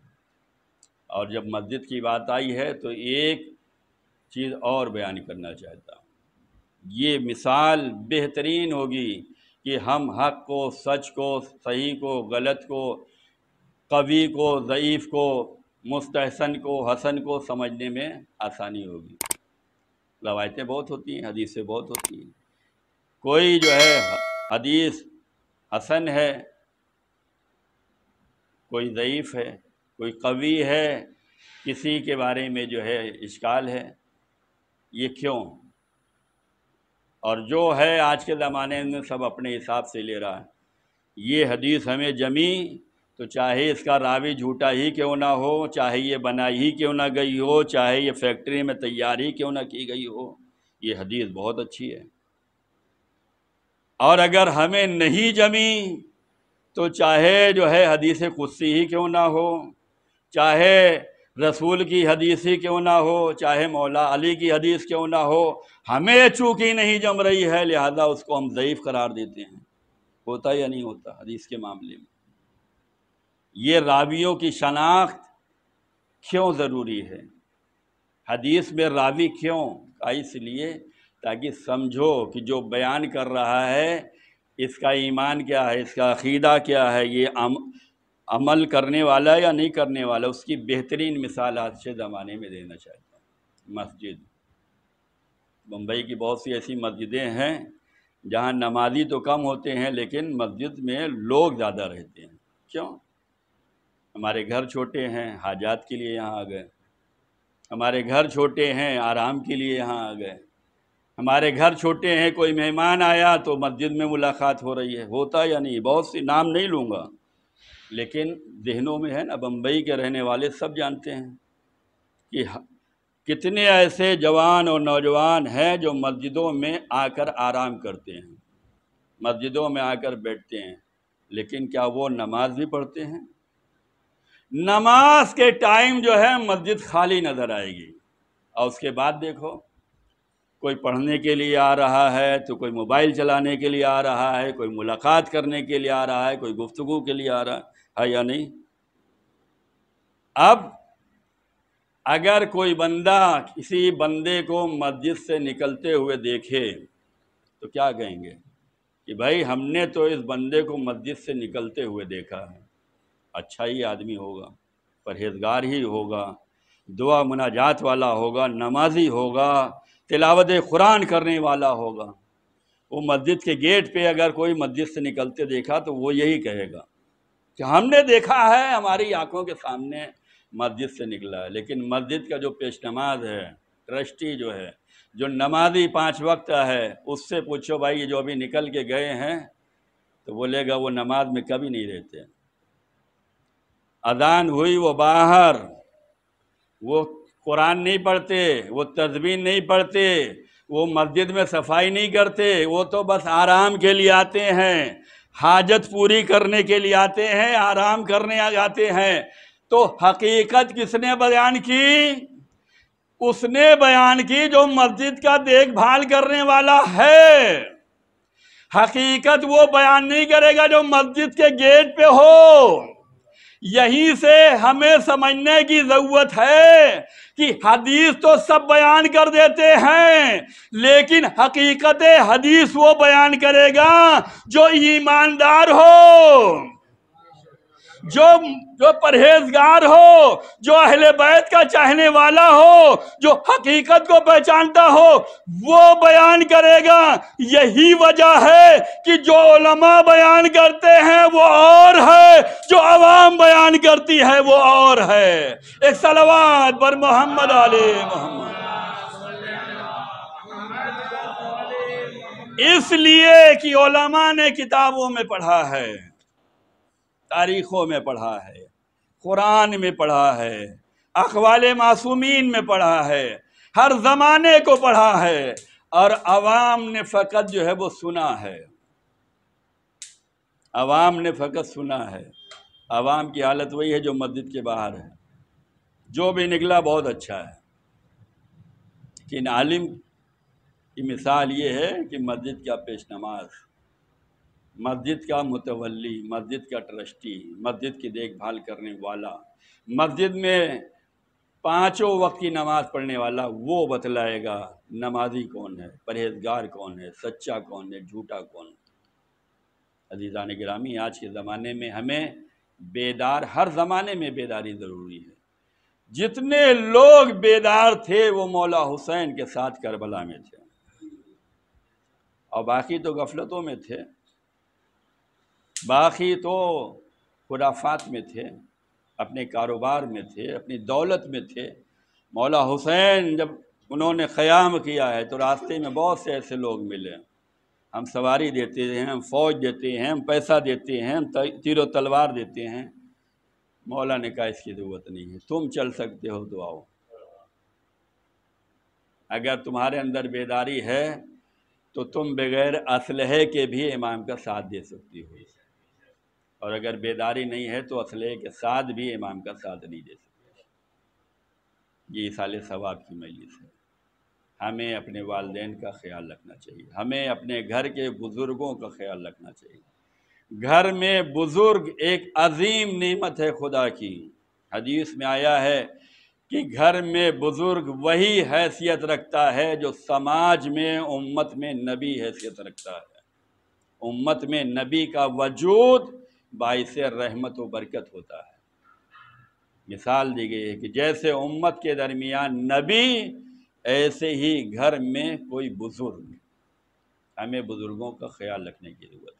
और जब मस्जिद की बात आई है तो एक चीज़ और बयान करना चाहता हूँ ये मिसाल बेहतरीन होगी कि हम हक को सच को सही को गलत को कवि को ज़यीफ़ को मुस्तहसन को हसन को समझने में आसानी होगी रवायतें बहुत होती हैं हदीसें बहुत होती हैं कोई जो है हदीस हसन है कोई ज़यीफ़ है कोई कवि है किसी के बारे में जो है इश्काल है ये क्यों और जो है आज के ज़माने में सब अपने हिसाब से ले रहा है ये हदीस हमें जमी तो चाहे इसका रावी झूठा ही क्यों ना हो चाहे ये बनाई ही क्यों ना गई हो चाहे ये फैक्ट्री में तैयार ही क्यों ना की गई हो ये हदीस बहुत अच्छी है और अगर हमें नहीं जमी तो चाहे जो है हदीस कुस्सी ही क्यों ना हो चाहे रसूल की हदीस ही क्यों ना हो चाहे मौला अली की हदीस क्यों ना हो हमें चूकी नहीं जम रही है लिहाजा उसको हम ज़यीफ़ करार देते हैं होता या नहीं होता हदीस के मामले में ये रावियों की शनाख्त क्यों ज़रूरी है हदीस में रावी क्यों का इसलिए ताकि समझो कि जो बयान कर रहा है इसका ईमान क्या है इसका अकीदा क्या है ये अमल करने वाला या नहीं करने वाला उसकी बेहतरीन मिसाल आज से ज़माने में देना चाहता हूँ मस्जिद मुंबई की बहुत सी ऐसी मस्जिदें हैं जहाँ नमाजी तो कम होते हैं लेकिन मस्जिद में लोग ज़्यादा रहते हैं क्यों हमारे घर छोटे हैं हाजात के लिए यहाँ आ गए हमारे घर छोटे हैं आराम के लिए यहाँ आ गए हमारे घर छोटे हैं कोई मेहमान आया तो मस्जिद में मुलाकात हो रही है होता या नहीं बहुत सी नाम नहीं लूँगा लेकिन जहनों में है ना बम्बई के रहने वाले सब जानते हैं कि कितने ऐसे जवान और नौजवान हैं जो मस्जिदों में आकर आराम करते हैं मस्जिदों में आकर बैठते हैं लेकिन क्या वो नमाज भी पढ़ते हैं नमाज के टाइम जो है मस्जिद खाली नज़र आएगी और उसके बाद देखो कोई पढ़ने के लिए आ रहा है तो कोई मोबाइल चलाने के लिए आ रहा है कोई मुलाकात करने के लिए आ रहा है कोई गुफ्तगु के लिए आ रहा है है या नहीं अब अगर कोई बंदा किसी बंदे को मस्जिद से निकलते हुए देखे तो क्या कहेंगे कि भाई हमने तो इस बंदे को मस्जिद से निकलते हुए देखा है अच्छा ही आदमी होगा परहेजगार ही होगा दुआ मुनाजात वाला होगा नमाजी होगा तिलावत कुरान करने वाला होगा वो मस्जिद के गेट पे अगर कोई मस्जिद से निकलते देखा तो वो यही कहेगा कि हमने देखा है हमारी आंखों के सामने मस्जिद से निकला है लेकिन मस्जिद का जो पेश नमाज है ट्रस्टी जो है जो नमाजी पाँच वक्त है उससे पूछो भाई ये जो अभी निकल के गए हैं तो बोलेगा वो नमाज में कभी नहीं रहते अदान हुई वो बाहर वो कुरान नहीं पढ़ते वो तस्वीर नहीं पढ़ते वो मस्जिद में सफाई नहीं करते वो तो बस आराम के लिए आते हैं हाजत पूरी करने के लिए आते हैं आराम करने आ जाते हैं तो हकीकत किसने बयान की उसने बयान की जो मस्जिद का देखभाल करने वाला है हकीकत वो बयान नहीं करेगा जो मस्जिद के गेट पे हो यहीं से हमें समझने की ज़रूरत है कि हदीस तो सब बयान कर देते हैं लेकिन हकीकत हदीस वो बयान करेगा जो ईमानदार हो जो जो परहेजगार हो जो अहले बैत का चाहने वाला हो जो हकीकत को पहचानता हो वो बयान करेगा यही वजह है कि जो उलमा बयान करते हैं वो और है जो आवाम बयान करती है वो और है एक सलवात पर मोहम्मद आले मोहम्मद इसलिए कि ओलमा ने किताबों में पढ़ा है तारीख़ों में पढ़ा है कुरान में पढ़ा है अखवाल मासूमीन में पढ़ा है हर ज़माने को पढ़ा है और अवाम ने फ़कत जो है वो सुना है अवाम ने फ़कत सुना है अवाम की हालत वही है जो मस्जिद के बाहर है जो भी निकला बहुत अच्छा है लेकिन आलिम की मिसाल ये है कि मस्जिद का पेश नमाज़ मस्जिद का मुतवली मस्जिद का ट्रस्टी मस्जिद की देखभाल करने वाला मस्जिद में पांचों वक्त की नमाज़ पढ़ने वाला वो बतलाएगा नमाजी कौन है परहेजगार कौन है सच्चा कौन है झूठा कौन है अजीज़ान ग्रामी आज के ज़माने में हमें बेदार हर ज़माने में बेदारी ज़रूरी है जितने लोग बेदार थे वो मौला हुसैन के साथ करबला में थे और बाकी तो गफलतों में थे बाकी तो खुराफात में थे अपने कारोबार में थे अपनी दौलत में थे मौला हुसैन जब उन्होंने ख़याम किया है तो रास्ते में बहुत से ऐसे लोग मिले हम सवारी देते हैं हम फौज देते हैं हम पैसा देते हैं हम तीरों तलवार देते हैं मौला ने कहा इसकी ज़रूरत नहीं है तुम चल सकते हो तो आओ अगर तुम्हारे अंदर बेदारी है तो तुम बगैर असलहे के भी इमाम का साथ दे सकती हो और अगर बेदारी नहीं है तो असले के साथ भी इमाम का साथ नहीं दे सकते ये साल सवाब की मजलिस है हमें अपने वालदेन का ख्याल रखना चाहिए हमें अपने घर के बुज़ुर्गों का ख्याल रखना चाहिए घर में बुज़ुर्ग एक अजीम नेमत है खुदा की हदीस में आया है कि घर में बुज़ुर्ग वही हैसियत रखता है जो समाज में उम्मत में नबी हैसियत रखता है उम्मत में नबी का वजूद बायस रहमत व बरकत होता है मिसाल दी गई है कि जैसे उम्मत के दरमियान नबी ऐसे ही घर में कोई बुज़ुर्ग हमें बुज़ुर्गों का ख्याल रखने की ज़रूरत है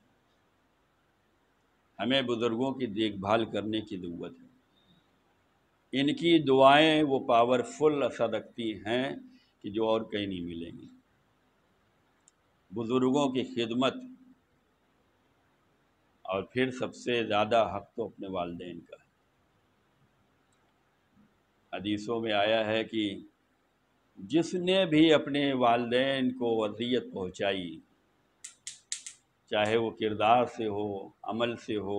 हमें बुज़ुर्गों की देखभाल करने की ज़रूरत है इनकी दुआएं वो पावरफुल असर रखती हैं कि जो और कहीं नहीं मिलेंगी बुज़ुर्गों की खिदमत और फिर सबसे ज़्यादा हक तो अपने वालदेन का है हदीसों में आया है कि जिसने भी अपने वालदेन को अजियत पहुँचाई चाहे वो किरदार से हो अमल से हो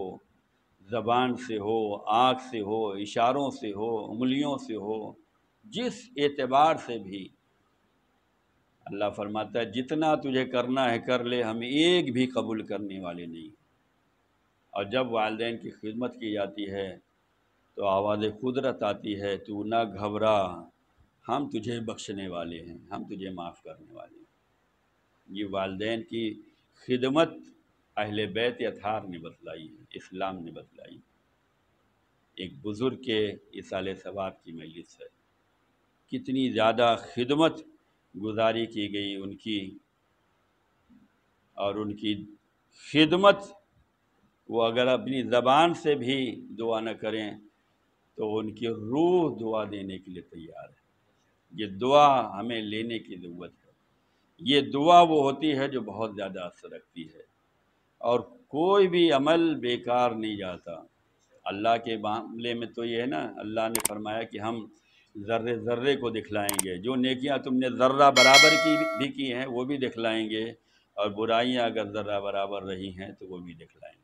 ज़बान से हो आँख से हो इशारों से हो उंगलियों से हो जिस एतबार से भी अल्लाह फरमाता है जितना तुझे करना है कर ले हम एक भी कबूल करने वाले नहीं और जब वालदे की खिदमत की जाती है तो आवाज़ कुदरत आती है तू ना घबरा हम तुझे बख्शने वाले हैं हम तुझे माफ़ करने वाले हैं ये वालदे की खिदमत अहल बैत अथार ने बतलाई है इस्लाम ने बतलाई एक बुज़ुर्ग के इसाल सवाब की मजलिस है कितनी ज़्यादा खिदमत गुजारी की गई उनकी और उनकी खिदमत वो अगर अपनी ज़बान से भी दुआ न करें तो उनकी रूह दुआ देने के लिए तैयार है ये दुआ हमें लेने की ज़रूरत है ये दुआ वो होती है जो बहुत ज़्यादा असर रखती है और कोई भी अमल बेकार नहीं जाता अल्लाह के मामले में तो ये है ना अल्लाह ने फरमाया कि हम ज़र्रे ज़र्रे को दिखलाएंगे जो नेकियां तुमने ज़र्रा बराबर की भी की हैं वो भी दिखलाएंगे और बुराइयां अगर ज़र्रा बराबर रही हैं तो वो भी दिखलाएंगे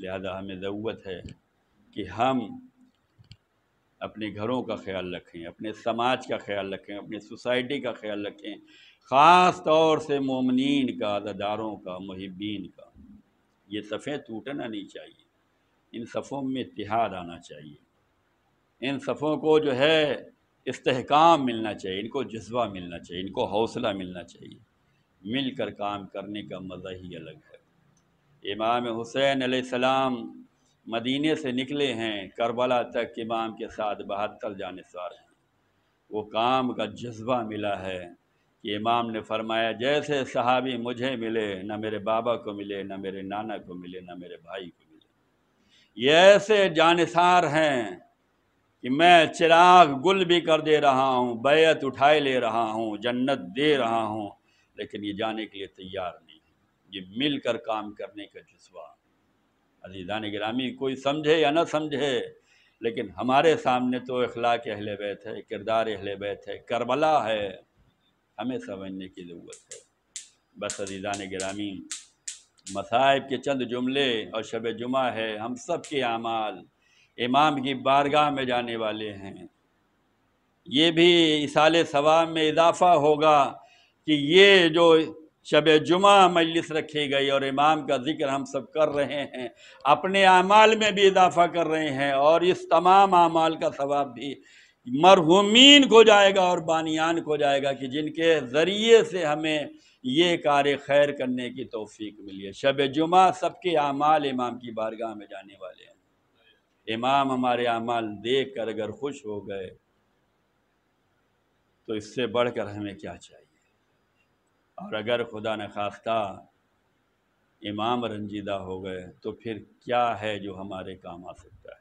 लिहाजा हमें ज़रूरत है कि हम अपने घरों का ख्याल रखें अपने समाज का ख्याल रखें अपने सोसाइटी का ख्याल रखें ख़ास तौर से ममिन का अदादारों का महबीन का ये सफ़ें टूटना नहीं चाहिए इन सफ़ों में इतिहाद आना चाहिए इन सफ़ों को जो है इस्तेकाम मिलना चाहिए इनको जज्बा मिलना चाहिए इनको हौसला मिलना चाहिए मिलकर काम करने का मज़ा ही अलग है इमाम हुसैन सलाम मदीने से निकले हैं करबला तक इमाम के साथ बहत्तर सवार हैं वो काम का जज्बा मिला है कि इमाम ने फरमाया जैसे सहाबी मुझे मिले न मेरे बाबा को मिले न मेरे नाना को मिले न मेरे भाई को मिले ये ऐसे जानसार हैं कि मैं चिराग गुल भी कर दे रहा हूँ बैत उठाए ले रहा हूँ जन्नत दे रहा हूँ लेकिन ये जाने के लिए तैयार नहीं ये मिलकर काम करने का जज्बा अजीदान गिरामी कोई समझे या ना समझे लेकिन हमारे सामने तो अखलाक अहल बैत है किरदार अहल बैत है करबला है हमें समझने की ज़रूरत है बस अजीदान गिरामी मसाहब के चंद जुमले और शब जुमा है हम सब के अमाल इमाम की बारगाह में जाने वाले हैं ये भी इसाले सवाब में इजाफ़ा होगा कि ये जो शब जुमा मजलिस रखी गई और इमाम का जिक्र हम सब कर रहे हैं अपने अमाल में भी इजाफा कर रहे हैं और इस तमाम अमाल का सवाब भी मरहूमिन को जाएगा और बानियान को जाएगा कि जिनके ज़रिए से हमें ये कार्य खैर करने की तोफ़ी मिली है शब जुमा सबके अमाल इमाम की बारगाह में जाने वाले हैं इमाम हमारे अमाल देख कर अगर खुश हो गए तो इससे बढ़कर हमें क्या चाहिए और अगर खुदा न खास्ता इमाम रंजीदा हो गए तो फिर क्या है जो हमारे काम आ सकता है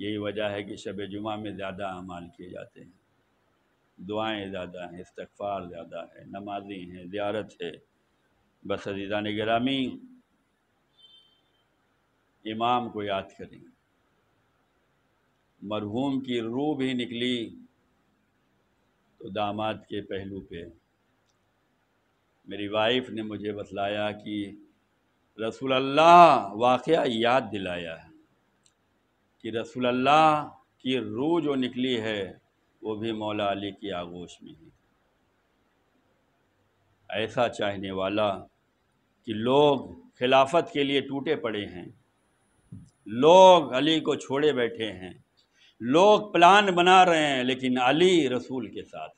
यही वजह है कि शब जुमा में ज़्यादा अमाल किए जाते हैं दुआएं ज़्यादा हैं इस्तफ़ार ज़्यादा है नमाजी हैं ज़्यारत है बस अजीज़ा ग्रामी इमाम को याद करें मरहूम की रूह भी निकली तो दामाद के पहलू पे मेरी वाइफ ने मुझे बतलाया कि रसूल अल्लाह वाक़ याद दिलाया है कि रसूल अल्लाह की रूह जो निकली है वो भी मौला अली की आगोश में है ऐसा चाहने वाला कि लोग खिलाफत के लिए टूटे पड़े हैं लोग अली को छोड़े बैठे हैं लोग प्लान बना रहे हैं लेकिन अली रसूल के साथ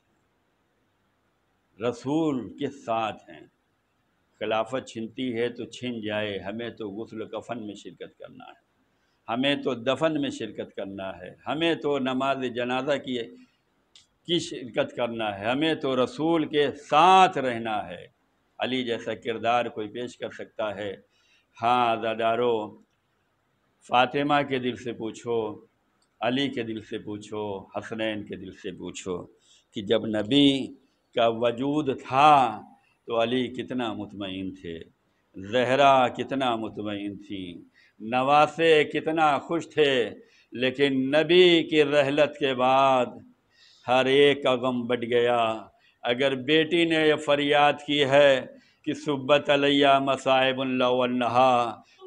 रसूल के साथ हैं खिलाफत छिनती है तो छिन जाए हमें तो गसल कफन में शिरकत करना है हमें तो दफन में शिरकत करना है हमें तो नमाज जनाजा की की शिरकत करना है हमें तो रसूल के साथ रहना है अली जैसा किरदार कोई पेश कर सकता है हाँ आज़ादारो फ़ातिमा के दिल से पूछो अली के दिल से पूछो हसनैन के दिल से पूछो कि जब नबी का वजूद था तो अली कितना मुतमिन थे जहरा कितना मुतमिन थी नवासे कितना खुश थे लेकिन नबी की रहलत के बाद हर एक का गम बट गया अगर बेटी ने यह फरियाद की है कि सुब्बत अलैया मसाइबुल्ला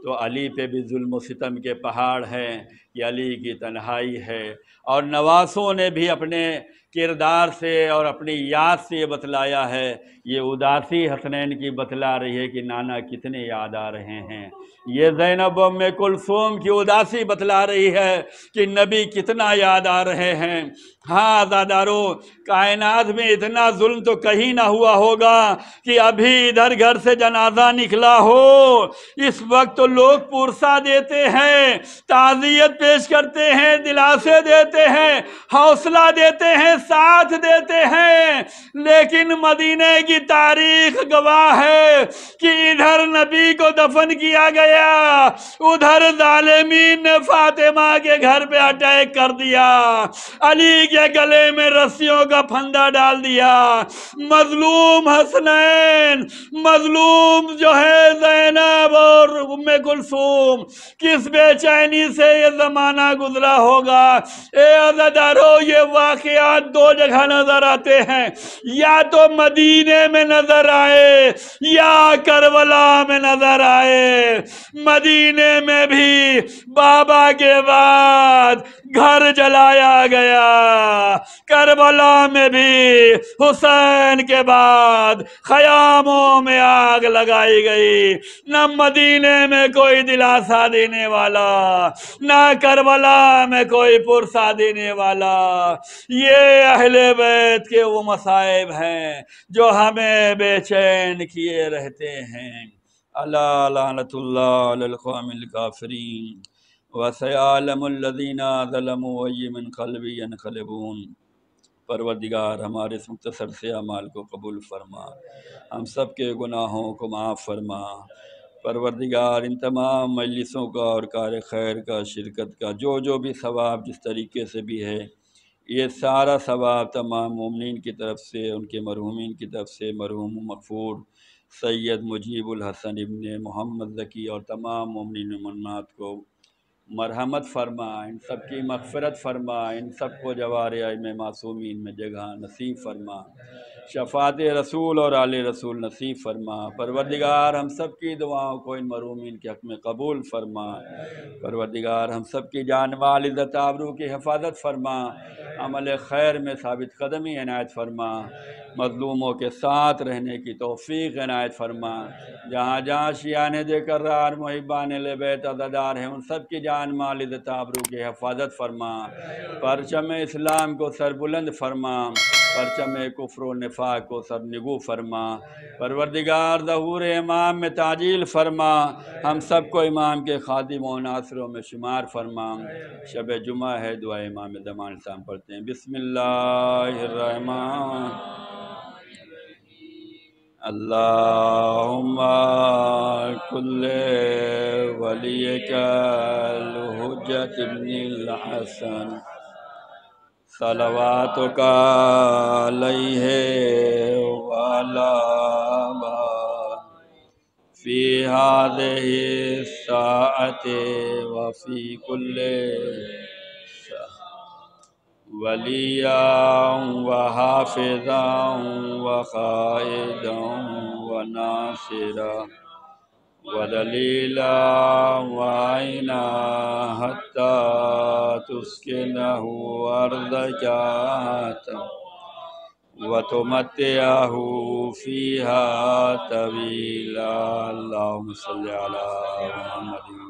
तो अली पे भी जुल्म सितम के पहाड़ हैं कि अली की तन्हाई है और नवासों ने भी अपने किरदार से और अपनी याद से ये बतलाया है ये उदासी हसनैन की बतला रही है कि नाना कितने याद आ रहे हैं ये जैनब में कुलसूम की उदासी बतला रही है कि नबी कितना याद आ रहे हैं हाँ आजादारो कायनात में इतना जुल्म तो कहीं ना हुआ होगा कि अभी इधर घर से जनाजा निकला हो इस वक्त तो लोग पुरसा देते हैं ताज़ियत पेश करते हैं दिलासे देते हैं हौसला देते हैं साथ देते हैं लेकिन मदीने की तारीख गवाह है कि इधर नबी को दफन किया गया उधर जालिमीन ने फातिमा के घर पे अटैक कर दिया अली के गले में रस्सियों का फंदा डाल दिया मजलूम हसनैन मजलूम जो है जैनब और उम्मे कुलसूम किस बेचैनी से ये जमाना गुजरा होगा ए ये वाकयात दो जगह नजर आते हैं या तो मदीने में नजर आए या करबला में नजर आए मदीने में भी बाबा के बाद घर जलाया गया करबला में भी हुसैन के बाद खयामों में आग लगाई गई न मदीने में कोई दिलासा देने वाला ना करबला में कोई पुरसा देने वाला ये अहले बैत के वो मसाइब हैं जो हमें बेचैन किए रहते हैं अल्लाफरीन वसयालमदीनाज़लमन कलबी कलबून परवरदिगार हमारे इस मुख्तसर से अमाल को कबूल फरमा हम सब के गुनाहों को माफ़ फरमा परवरदिगार इन तमाम मजलिसों का और कार खैर का शिरकत का जो जो भी सवाब जिस तरीके से भी है ये सारा सवाब तमाम ममिन की तरफ से उनके मरहूमिन की तरफ से मरहूम मकफूर सैयद मुजीबुल हसन इबन मोहम्मद ज़की और तमाम ममिन मन्नात को मरहमत फरमा इन सब की मगफरत फरमा इन सब को जवार में मासूमिन में जगह नसीब फरमा शफात रसूल और आल रसूल नसीब फरमा परवरदिगार हम सब की दुआओं को इन मरूमिन के हक़ में कबूल फरमा परवरदिगार हम सब की जान वाल इज़्ज़त आबरू की हिफाजत फरमा अमल खैर में साबित कदमी इनायत फरमा मजलूमों के साथ रहने की तोफ़ी इनायत फरमा जहाँ जहाँ शियान देकर्रार महबान लबैत अदादार हैं उन सब की जान माल इज़्ज़त आबरू की हिफाजत फरमा परचम इस्लाम को सरबुलंद फरमा परचम कुफर नफा को सब निगु फरमा परवरदिगार दहूर इमाम में ताजील फरमा हम सब को इमाम के खादिम व नासरों में शुमार फरमा शब जुमा है दुआ इमाम दमान शाम पढ़ते हैं बिसमिल्लाम अल्लाह कुल्ले वली हसन सलवात का लई है वाला फिहादे साते वफ़ी कुल्ले वलिया व हाफिज़ा व क़ायदा व नासिरा ودليلا وعينا حتى تسكنه أرضك وتمتعه فيها طويلا اللهم صل على محمد